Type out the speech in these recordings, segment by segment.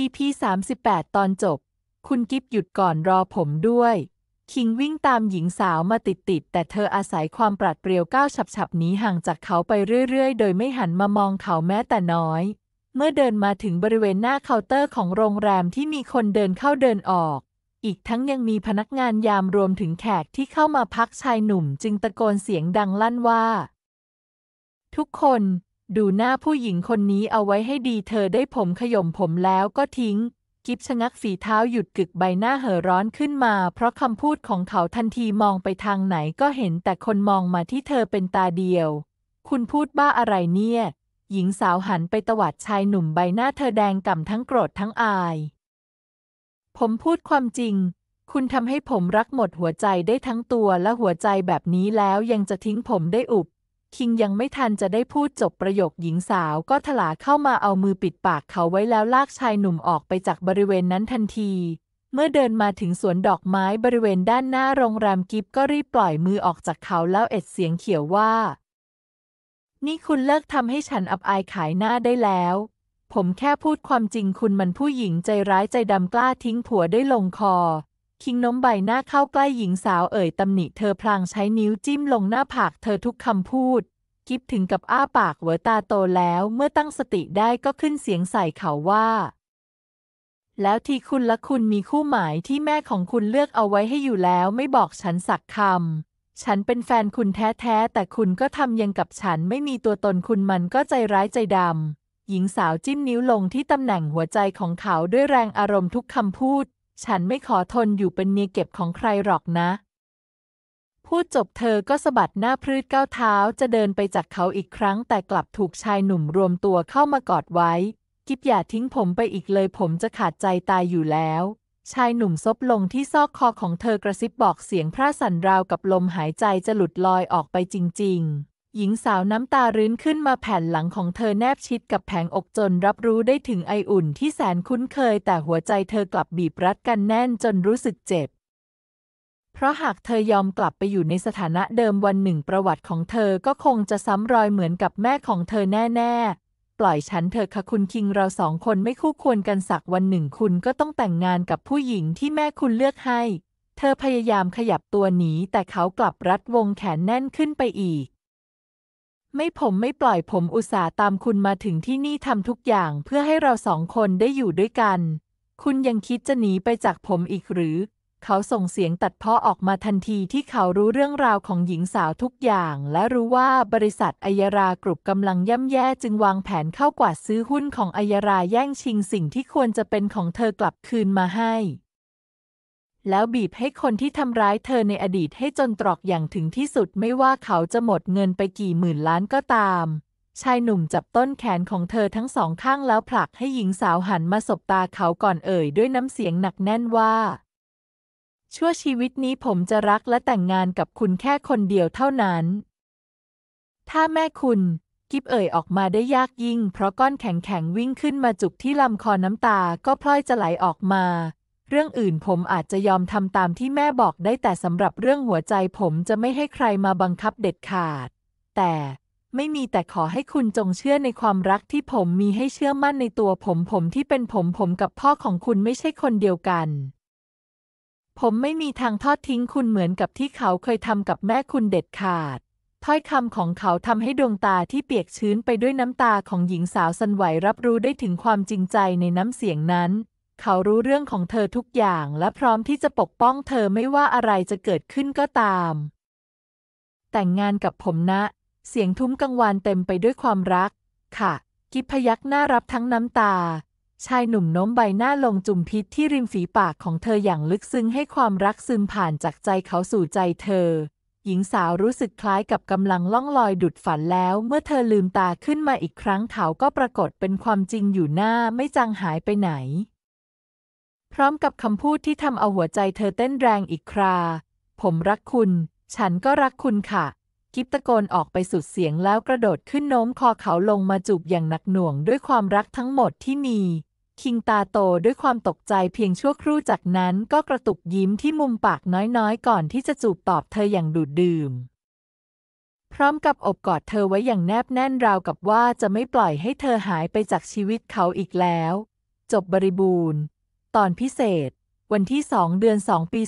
EP 38 ตอนจบ คุณกิฟหยุดก่อนรอผมด้วย คิงวิ่งตามหญิงสาวมาติดติด แต่เธออาศัยความปราดเปรียวก้าวฉับฉับนี้ห่างจากเขาไปเรื่อย ๆ โดยไม่หันมามองเขาแม้แต่น้อย เมื่อเดินมาถึงบริเวณหน้าเคาน์เตอร์ของโรงแรมที่มีคนเดินเข้าเดินออก อีกทั้งยังมีพนักงานยามรวมถึงแขกที่เข้ามาพักชายหนุ่มจึงตะโกนเสียงดังลั่นว่า ทุกคนดูหน้าผู้หญิงคนนี้เอาไว้ให้ดีเธอได้ผมขย่มผมแล้วก็ทิ้ง กิฟชะงักฝีเท้าหยุดกึกใบหน้าเห่อร้อนขึ้นมา เพราะคำพูดของเขาทันทีมองไปทางไหนก็เห็นแต่คนมองมาที่เธอเป็นตาเดียว คุณพูดบ้าอะไรเนี่ย หญิงสาวหันไปตวัดชายหนุ่มใบหน้าเธอแดงก่ำทั้งโกรธทั้งอาย ผมพูดความจริง คุณทำให้ผมรักหมดหัวใจได้ทั้งตัวและหัวใจแบบนี้แล้วยังจะทิ้งผมได้อุบคิงยังไม่ทันจะได้พูดจบประโยคหญิงสาวก็ถลาเข้ามาเอามือปิดปากเขาไว้แล้วลากชายหนุ่มออกไปจากบริเวณนั้นทันที เมื่อเดินมาถึงสวนดอกไม้บริเวณด้านหน้าโรงแรมกิฟก็รีบปล่อยมือออกจากเขาแล้วเอ็ดเสียงเขียวว่า นี่คุณเลิกทำให้ฉันอับอายขายหน้าได้แล้ว ผมแค่พูดความจริงคุณมันผู้หญิงใจร้ายใจดำกล้าทิ้งผัวได้ลงคอคิงน้มใบหน้าเข้าใกล้หญิงสาวเอ่ยตำหนิเธอพลางใช้นิ้วจิ้มลงหน้าผากเธอทุกคำพูดกิฟถึงกับอ้าปากเวอตาโตแล้วเมื่อตั้งสติได้ก็ขึ้นเสียงใส่เขาว่า แล้วที่คุณและคุณมีคู่หมายที่แม่ของคุณเลือกเอาไว้ให้อยู่แล้วไม่บอกฉันสักคำ ฉันเป็นแฟนคุณแท้ๆ แต่คุณก็ทำยังกับฉันไม่มีตัวตนคุณมันก็ใจร้ายใจดำหญิงสาวจิ้มนิ้วลงที่ตำแหน่งหัวใจของเขาด้วยแรงอารมณ์ทุกคำพูดฉันไม่ขอทนอยู่เป็นเมียเก็บของใครหรอกนะ พูดจบเธอก็สะบัดหน้าพืดก้าวเท้าจะเดินไปจากเขาอีกครั้งแต่กลับถูกชายหนุ่มรวมตัวเข้ามากอดไว้ กิบอย่าทิ้งผมไปอีกเลยผมจะขาดใจตายอยู่แล้ว ชายหนุ่มซบลงที่ซอกคอของเธอกระซิบบอกเสียงพระสันราวกับลมหายใจจะหลุดลอยออกไปจริง ๆหญิงสาวน้ำตารื้นขึ้นมาแผ่นหลังของเธอแนบชิดกับแผงอกจนรับรู้ได้ถึงไออุ่นที่แสนคุ้นเคย แต่หัวใจเธอกลับบีบรัดกันแน่นจนรู้สึกเจ็บ เพราะหากเธอยอมกลับไปอยู่ในสถานะเดิมวันหนึ่งประวัติของเธอก็คงจะซ้ำรอยเหมือนกับแม่ของเธอแน่ๆ ปล่อยฉันเถอะค่ะคุณคิงเราสองคนไม่คู่ควรกันสักวันหนึ่งคุณก็ต้องแต่งงานกับผู้หญิงที่แม่คุณเลือกให้ เธอพยายามขยับตัวหนีแต่เขากลับรัดวงแขนแน่นขึ้นไปอีกไม่ผมไม่ปล่อยผมอุตส่าห์ตามคุณมาถึงที่นี่ทำทุกอย่าง เพื่อให้เราสองคนได้อยู่ด้วยกัน คุณยังคิดจะหนีไปจากผมอีกหรือ เขาส่งเสียงตัดพ้อออกมาทันทีที่เขารู้เรื่องราวของหญิงสาวทุกอย่าง และรู้ว่าบริษัทอัยรากรุปกำลังย่ำแย่ จึงวางแผนเข้ากวาดซื้อหุ้นของอัยราแย่งชิงสิ่งที่ควรจะเป็นของเธอกลับคืนมาให้แล้วบีบให้คนที่ทำร้ายเธอในอดีตให้จนตรอกอย่างถึงที่สุดไม่ว่าเขาจะหมดเงินไปกี่หมื่นล้านก็ตาม ชายหนุ่มจับต้นแขนของเธอทั้งสองข้างแล้วผลักให้หญิงสาวหันมาสบตาเขาก่อนเอ่ย ด้วยน้ำเสียงหนักแน่นว่า ชั่วชีวิตนี้ผมจะรักและแต่งงานกับคุณแค่คนเดียวเท่านั้น ถ้าแม่คุณกิบเอ่ยออกมาได้ยากยิ่ง เพราะก้อนแข็งแข็งวิ่งขึ้นมาจุกที่ลำคอน้ำตาก็พล่อยจะไหลออกมาเรื่องอื่นผมอาจจะยอมทำตามที่แม่บอกได้แต่สำหรับเรื่องหัวใจผมจะไม่ให้ใครมาบังคับเด็ดขาด แต่ไม่มีแต่ขอให้คุณจงเชื่อในความรักที่ผมมีให้เชื่อมั่นในตัวผมผมที่เป็นผมผมกับพ่อของคุณไม่ใช่คนเดียวกัน ผมไม่มีทางทอดทิ้งคุณเหมือนกับที่เขาเคยทำกับแม่คุณเด็ดขาดถ้อยคำของเขาทำให้ดวงตาที่เปียกชื้นไปด้วยน้ำตาของหญิงสาวสันไหวรับรู้ได้ถึงความจริงใจในน้ำเสียงนั้นเขารู้เรื่องของเธอทุกอย่างและพร้อมที่จะปกป้องเธอไม่ว่าอะไรจะเกิดขึ้นก็ตาม แต่งงานกับผมนะ เสียงทุ้มกังวานเต็มไปด้วยความรัก ค่ะ กิฟพยักหน้ารับทั้งน้ำตา ชายหนุ่มโน้มใบหน้าลงจุ่มพิษที่ริมฝีปากของเธออย่างลึกซึ้งให้ความรักซึมผ่านจากใจเขาสู่ใจเธอ หญิงสาวรู้สึกคล้ายกับกำลังล่องลอยดุดฝันแล้วเมื่อเธอลืมตาขึ้นมาอีกครั้งเขาก็ปรากฏเป็นความจริงอยู่หน้าไม่จางหายไปไหนพร้อมกับคำพูดที่ทำเอาหัวใจเธอเต้นแรงอีกครา ผมรักคุณ ฉันก็รักคุณค่ะ กิฟตะโกนออกไปสุดเสียงแล้วกระโดดขึ้นโน้มคอเขาลงมาจูบอย่างหนักหน่วงด้วยความรักทั้งหมดที่มี คิงตาโตด้วยความตกใจเพียงชั่วครู่จากนั้นก็กระตุกยิ้มที่มุมปากน้อยๆ ก่อนที่จะจูบตอบเธออย่างดูดดื่ม พร้อมกับอบกอดเธอไว้อย่างแนบแน่นราวกับว่าจะไม่ปล่อยให้เธอหายไปจากชีวิตเขาอีกแล้ว จบบริบูรณ์ตอนพิเศษ วันที่สองเดือนสองปี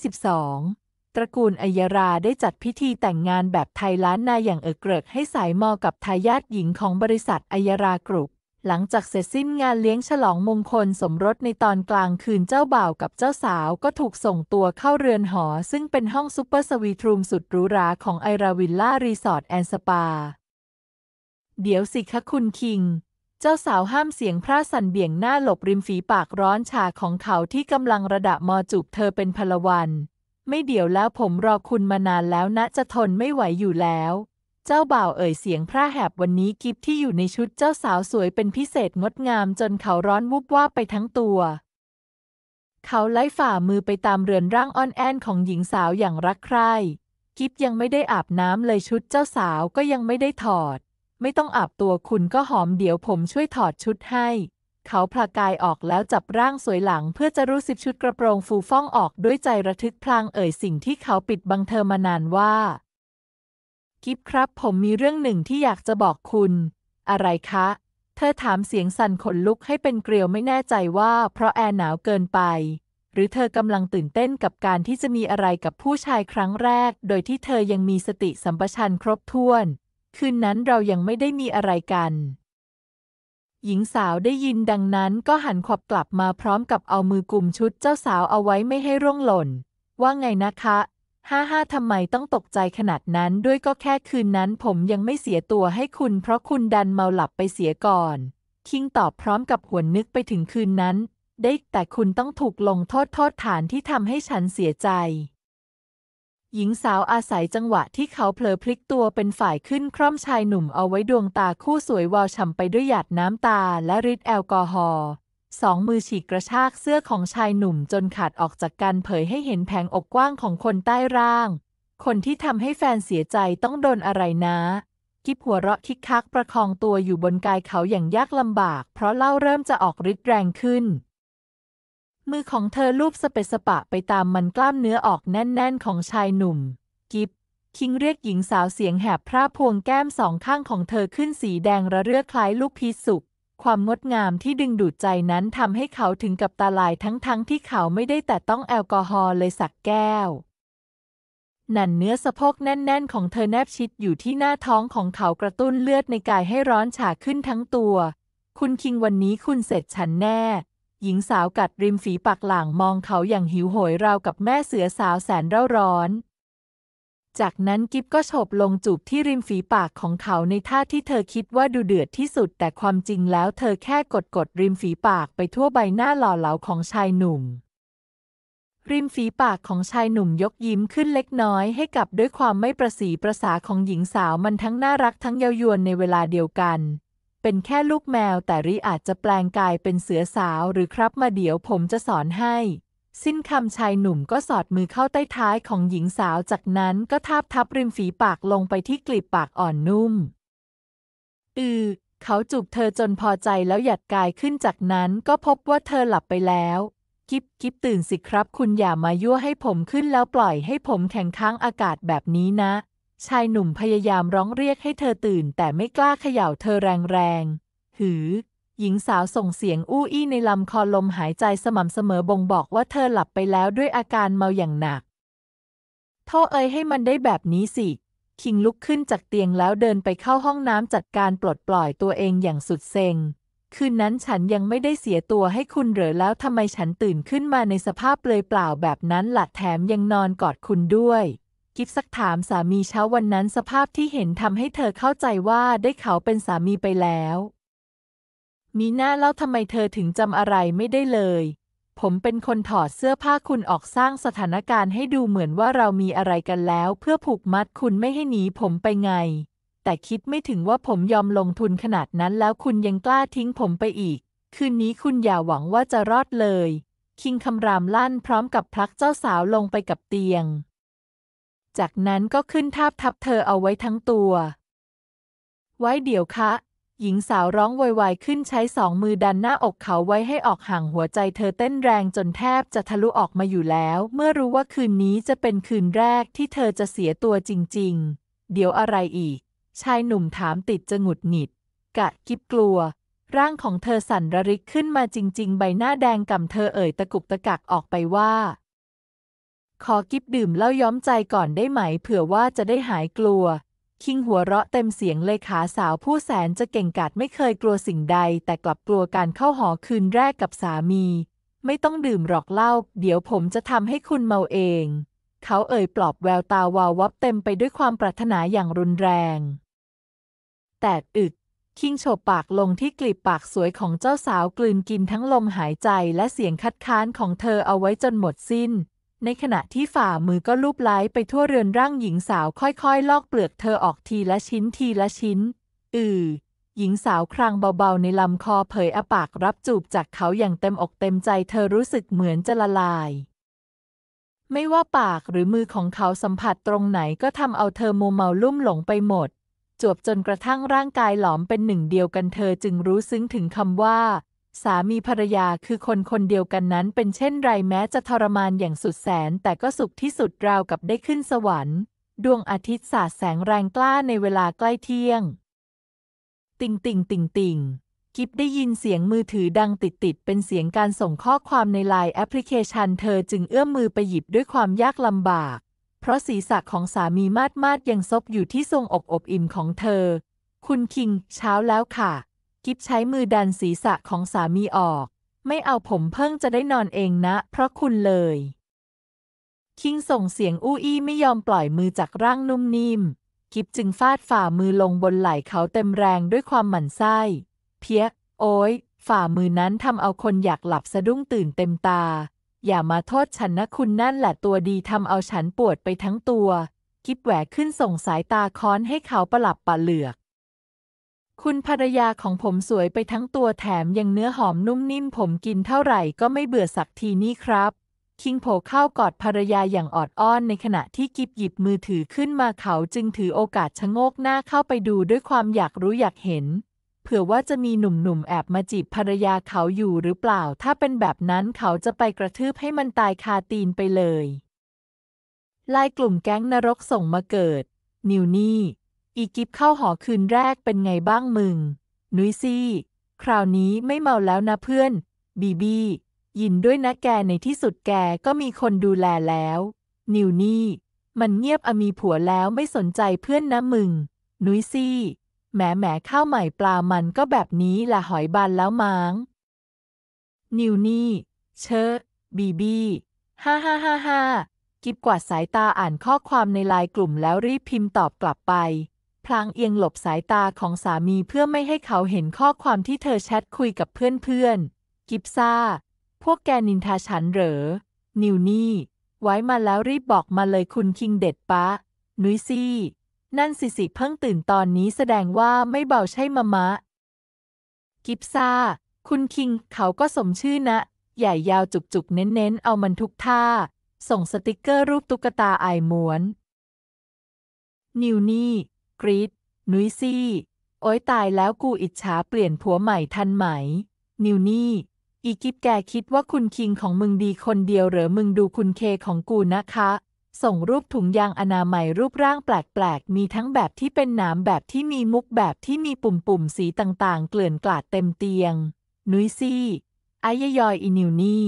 2022 ตระกูลอัยราได้จัดพิธีแต่งงานแบบไทยล้านนาอย่างเอกเกริกให้สายมอกับทายาทหญิงของบริษัทอัยรากรุ๊ปหลังจากเสร็จสิ้นงานเลี้ยงฉลองมงคลสมรสในตอนกลางคืนเจ้าบ่าวกับเจ้าสาวก็ถูกส่งตัวเข้าเรือนหอซึ่งเป็นห้องซูเปอร์สวีทรูมสุดหรูหราของไอราวิลล่ารีสอร์ทแอนด์สปา เดี๋ยวสิคะคุณคิงเจ้าสาวห้ามเสียงพระสันเบี่ยงหน้าหลบริมฝีปากร้อนชาของเขาที่กำลังระดับมอจูบเธอเป็นพลวัน ไม่เดี๋ยวแล้วผมรอคุณมานานแล้วนะจะทนไม่ไหวอยู่แล้ว เจ้าบ่าวเอ่ยเสียงพระแหบวันนี้กิฟที่อยู่ในชุดเจ้าสาวสวยเป็นพิเศษงดงามจนเขาร้อนวุบว่าไปทั้งตัว เขาไล่ฝ่ามือไปตามเรือนร่างอ่อนแอนของหญิงสาวอย่างรักใคร่ กิฟยังไม่ได้อาบน้ำเลยชุดเจ้าสาวก็ยังไม่ได้ถอดไม่ต้องอาบตัวคุณก็หอมเดี๋ยวผมช่วยถอดชุดให้ เขาผลากายออกแล้วจับร่างสวยหลังเพื่อจะรู้สิบชุดกระโปรงฟูฟ่องออกด้วยใจระทึกพลางเอ่ยสิ่งที่เขาปิดบังเธอมานานว่ากิฟครับผมมีเรื่องหนึ่งที่อยากจะบอกคุณ อะไรคะ เธอถามเสียงสั่นขนลุกให้เป็นเกลียวไม่แน่ใจว่าเพราะแอร์หนาวเกินไป หรือเธอกำลังตื่นเต้นกับการที่จะมีอะไรกับผู้ชายครั้งแรก โดยที่เธอยังมีสติสัมปชัญญะครบถ้วนคืนนั้นเรายังไม่ได้มีอะไรกัน หญิงสาวได้ยินดังนั้นก็หันขอบกลับมาพร้อมกับเอามือกลุ่มชุดเจ้าสาวเอาไว้ไม่ให้ร่วงหล่น ว่าไงนะคะห้าห้าทำไมต้องตกใจขนาดนั้นด้วยก็แค่คืนนั้น ผมยังไม่เสียตัวให้คุณ เพราะคุณดันเมาหลับไปเสียก่อน คิงตอบพร้อมกับหวนนึกไปถึงคืนนั้น ได้แต่คุณต้องถูกลงโทษโทษฐานที่ทำให้ฉันเสียใจหญิงสาวอาศัยจังหวะที่เขาเผลอพลิกตัวเป็นฝ่ายขึ้นคร่อมชายหนุ่มเอาไว้ดวงตาคู่สวยวาวฉ่ำไปด้วยหยาดน้ำตาและฤทธิ์แอลกอฮอล์สองมือฉีกกระชากเสื้อของชายหนุ่มจนขาดออกจากกันเผยให้เห็นแผงอกกว้างของคนใต้ร่าง คนที่ทำให้แฟนเสียใจต้องโดนอะไรนะ กิบหัวเราะคิกคักประคองตัวอยู่บนกายเขาอย่างยากลำบาก เพราะเล่าเริ่มจะออกฤทธิ์แรงขึ้นมือของเธอลูบสเปสปะไปตามมันกล้ามเนื้อออกแน่นๆ ของชายหนุ่ม กิฟคิงเรียกหญิงสาวเสียงแหบพร่าพวงแก้มสองข้างของเธอขึ้นสีแดงระเรื่อคล้ายลูกพีสุกความงดงามที่ดึงดูดใจนั้นทำให้เขาถึงกับตาลายทั้งๆทที่เขาไม่ได้แต่ต้องแอลกอฮอล์เลยสักแก้วหนันเนื้อสะโพกแน่นๆ ของเธอแนบชิดอยู่ที่หน้าท้องของเขากระตุ้นเลือดในกายให้ร้อนฉาขึ้นทั้งตัว คุณคิงวันนี้คุณเสร็จฉันแน่หญิงสาวกัดริมฝีปากหลังมองเขาอย่างหิวโหยราวกับแม่เสือสาวแสนเร่าร้อน จากนั้นกิฟก็โฉบลงจูบที่ริมฝีปากของเขาในท่าที่เธอคิดว่าดูเดือดที่สุด แต่ความจริงแล้วเธอแค่กดกดริมฝีปากไปทั่วใบหน้าหล่อเหลาของชายหนุ่ม ริมฝีปากของชายหนุ่มยกยิ้มขึ้นเล็กน้อยให้กับด้วยความไม่ประสีประสาของหญิงสาวมันทั้งน่ารักทั้งเย้ายวนในเวลาเดียวกันเป็นแค่ลูกแมวแต่ริ อาจจะแปลงกายเป็นเสือสาวหรือครับ มาเดี๋ยวผมจะสอนให้ สิ้นคำชายหนุ่มก็สอดมือเข้าใต้ท้ายของหญิงสาวจากนั้นก็ทาบทับริมฝีปากลงไปที่กลีบปากอ่อนนุ่มอือเขาจูบเธอจนพอใจแล้วหยัดกายขึ้นจากนั้นก็พบว่าเธอหลับไปแล้วกิบกิบตื่นสิครับ คุณอย่ามายั่วให้ผมขึ้นแล้วปล่อยให้ผมแข็งค้างอากาศแบบนี้นะชายหนุ่มพยายามร้องเรียกให้เธอตื่นแต่ไม่กล้าเขย่าเธอแรงๆ หือ หญิงสาวส่งเสียงอู้อี้ในลำคอลมหายใจสม่ำเสมอบ่งบอกว่าเธอหลับไปแล้วด้วยอาการเมาอย่างหนักโทษเอ้ยให้มันได้แบบนี้สิ คิงลุกขึ้นจากเตียงแล้วเดินไปเข้าห้องน้ำจัดการปลดปล่อยตัวเองอย่างสุดเซ็ง คืนนั้นฉันยังไม่ได้เสียตัวให้คุณเหรอแล้วทำไมฉันตื่นขึ้นมาในสภาพเปลือยเปล่าแบบนั้นหลัดแถมยังนอนกอดคุณด้วยกิฟซักถามสามีเช้าวันนั้นสภาพที่เห็นทำให้เธอเข้าใจว่าได้เขาเป็นสามีไปแล้ว มีหน้าแล้วทำไมเธอถึงจำอะไรไม่ได้เลย ผมเป็นคนถอดเสื้อผ้าคุณออกสร้างสถานการณ์ให้ดูเหมือนว่าเรามีอะไรกันแล้ว เพื่อผูกมัดคุณไม่ให้หนีผมไปไง แต่คิดไม่ถึงว่าผมยอมลงทุนขนาดนั้นแล้วคุณยังกล้าทิ้งผมไปอีก คืนนี้คุณอย่าหวังว่าจะรอดเลย คิงคำรามลั่นพร้อมกับพลักเจ้าสาวลงไปกับเตียงจากนั้นก็ขึ้นทาบทับเธอเอาไว้ทั้งตัว ไว้เดี๋ยวคะ หญิงสาวร้องวอยๆขึ้นใช้สองมือดันหน้าอกเขาไว้ ให้ออกห่างหัวใจเธอเต้นแรงจนแทบจะทะลุออกมาอยู่แล้ว เมื่อรู้ว่าคืนนี้จะเป็นคืนแรกที่เธอจะเสียตัวจริงๆ เดี๋ยวอะไรอีก ชายหนุ่มถามติดจะหงุดหงิด กะกิบกลัว ร่างของเธอสั่นระริกขึ้นมาจริง ๆ ใบหน้าแดงก่ำเธอเอ่ยตะกุกตะกักออกไปว่าขอกิฟดื่มเหล้าย้อมใจก่อนได้ไหม เผื่อว่าจะได้หายกลัว คิงหัวเราะเต็มเสียงเลยขาสาวผู้แสนจะเก่งกาจไม่เคยกลัวสิ่งใดแต่กลับกลัวการเข้าหอคืนแรกกับสามี ไม่ต้องดื่มหรอกเหล้าเดี๋ยวผมจะทำให้คุณเมาเอง เขาเอ่ยปลอบแววตาวาววับเต็มไปด้วยความปรารถนาอย่างรุนแรง แต่อึด คิงโฉบปากลงที่กลีบปากสวยของเจ้าสาวกลืนกินทั้งลมหายใจและเสียงคัดค้านของเธอเอาไว้จนหมดสิ้นในขณะที่ฝ่ามือก็ลูบไล้ไปทั่วเรือนร่างหญิงสาวค่อย ๆ ลอกเปลือกเธอออกทีละชิ้นทีละชิ้น อือ หญิงสาวครางเบาๆในลำคอเผยอปากรับจูบจากเขาอย่างเต็มอกเต็มใจเธอรู้สึกเหมือนจะละลาย ไม่ว่าปากหรือมือของเขาสัมผัสตรงไหนก็ทำเอาเธอโมเมาลุ่มหลงไปหมดจวบจนกระทั่งร่างกายหลอมเป็นหนึ่งเดียวกันเธอจึงรู้ซึ้งถึงคำว่าสามีภรรยาคือคนคนเดียวกันนั้นเป็นเช่นไรแม้จะทรมานอย่างสุดแสน แต่ก็สุขที่สุดราวกับได้ขึ้นสวรรค์ ดวงอาทิตย์สาดแสงแรงกล้าในเวลาใกล้เที่ยง ติ่งติ่งติ่งติ่งกิฟได้ยินเสียงมือถือดังติดติดเป็นเสียงการส่งข้อความในไลน์แอปพลิเคชันเธอจึงเอื้อมมือไปหยิบด้วยความยากลำบาก เพราะศีรษะของสามีมาดมาดยังซบอยู่ที่ทรงอกอบอิ่มของเธอ คุณคิง เช้าแล้วค่ะกิฟใช้มือดันศีรษะของสามีออก ไม่เอาผมเพิ่งจะได้นอนเองนะเพราะคุณเลย คิงส่งเสียงอู้อี้ไม่ยอมปล่อยมือจากร่างนุ่มนิ่มกิฟจึงฟาดฝ่ามือลงบนไหล่เขาเต็มแรงด้วยความหมั่นไส้เพี้ย โอ้ยฝ่ามือนั้นทำเอาคนอยากหลับสะดุ้งตื่นเต็มตา อย่ามาโทษฉันนะคุณนั่นแหละตัวดีทำเอาฉันปวดไปทั้งตัวกิฟแหวกขึ้นส่งสายตาค้อนให้เขาประหลับปะเหลือกคุณภรรยาของผมสวยไปทั้งตัวแถม ยังเนื้อหอมนุ่มนิ่มผมกินเท่าไหร่ก็ไม่เบื่อสักทีนี่ครับ คิงโผเข้ากอดภรรยาอย่างออดอ้อนในขณะที่กิบหยิบมือถือขึ้นมาเขาจึงถือโอกาสชะโงกหน้าเข้าไปดูด้วยความอยากรู้อยากเห็น เผื่อว่าจะมีหนุ่มๆ แอบมาจีบภรรยาเขาอยู่หรือเปล่า ถ้าเป็นแบบนั้นเขาจะไปกระทืบให้มันตายคาตีนไปเลยไลายกลุ่มแก๊งนรกส่งมาเกิด นิวนี่อีกิฟเข้าหอคืนแรกเป็นไงบ้างมึงนุ้ยซี่ คราวนี้ไม่เมาแล้วนะเพื่อน บีบี ยินด้วยนะแกในที่สุดแกก็มีคนดูแลแล้ว นิวนี่ มันเงียบอมีผัวแล้วไม่สนใจเพื่อนนะมึงนุ้ยซี่ แหมแหมข้าวใหม่ปลามันก็แบบนี้ละหอยบานแล้วมัง้งนิวนี่ เชอบีบีฮ่าฮ่าฮ่าฮ่ากิบกวาดสายตาอ่านข้อความในไลน์กลุ่มแล้วรีบพิมพ์ตอบกลับไปพลางเอียงหลบสายตาของสามีเพื่อไม่ให้เขาเห็นข้อความที่เธอแชทคุยกับเพื่อนๆ กิฟซ่า พวกแกนินทาฉันเหรอ นิวนี่ ไว้มาแล้วรีบบอกมาเลยคุณคิงเด็ดปะ นุ้ยซี่ นั่นสิสิเพิ่งตื่นตอนนี้แสดงว่าไม่เบาใช่มะมะ กิฟซ่า คุณคิงเขาก็สมชื่อนะ ใหญ่ยาวจุกๆเน้นๆเอามันทุกท่า ส่งสติกเกอร์รูปตุ๊กตาไอม้วน นิวนี่กรีดนุ้ยซี่ โอ้ยตายแล้วกูอิจฉาเปลี่ยนผัวใหม่ทันไหม นิวนี่ อีกิฟแกคิดว่าคุณคิงของมึงดีคนเดียวเหรอมึงดูคุณเคของกูนะคะ ส่งรูปถุงยางอนามัยรูปร่างแปลกๆมีทั้งแบบที่เป็นหนามแบบที่มีมุกแบบที่มีปุ่มๆสีต่างๆ เกลื่อนกลาดเต็มเตียง นุ้ยซี่อายยอยอีนิวนี่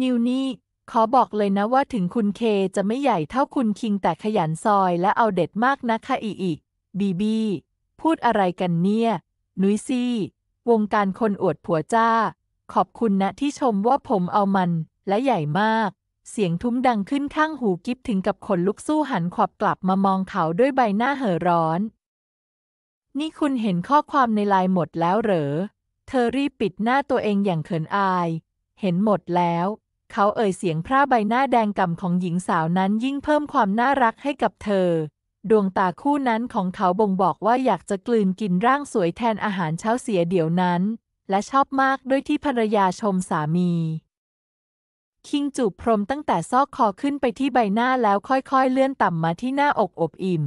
นิวนี่ขอบอกเลยนะว่าถึงคุณเคจะไม่ใหญ่เท่าคุณคิงแต่ขยันซอยและเอาเด็ดมากนะคะอีอีก บีบี พูดอะไรกันเนี่ยนุ้ยซี่ วงการคนอวดผัวจ้า ขอบคุณนะที่ชมว่าผมเอามันและใหญ่มาก เสียงทุ้มดังขึ้นข้างหูกิฟถึงกับขนลุกสู้หันขวับกลับมามองเขาด้วยใบหน้าเห่อร้อน นี่คุณเห็นข้อความในไลน์หมดแล้วเหรอ เธอรีบปิดหน้าตัวเองอย่างเขินอาย เห็นหมดแล้วเขาเอ่ยเสียงพร่าใบหน้าแดงก่ำของหญิงสาวนั้นยิ่งเพิ่มความน่ารักให้กับเธอ ดวงตาคู่นั้นของเขาบ่งบอกว่าอยากจะกลืนกินร่างสวยแทนอาหารเช้าเสียเดี๋ยวนั้น และชอบมากด้วยที่ภรรยาชมสามี คิงจูบพรมตั้งแต่ซอกคอขึ้นไปที่ใบหน้าแล้วค่อยๆเลื่อนต่ำมาที่หน้าอกอบอิ่ม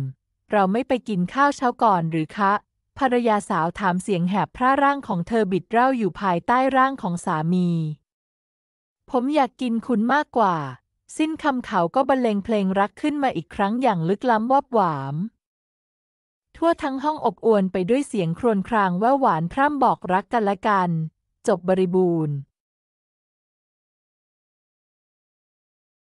เราไม่ไปกินข้าวเช้าก่อนหรือคะภรรยาสาวถามเสียงแหบพระร่างของเธอบิดเร่าอยู่ภายใต้ร่างของสามีผมอยากกินคุณมากกว่า สิ้นคำเขาก็บรรเลงเพลงรักขึ้นมาอีกครั้งอย่างลึกล้ำวอบหวาม ทั่วทั้งห้องอบอวลไปด้วยเสียงครวญครางว่าหวานพร่ำบอกรักกันละกัน จบบริบูรณ์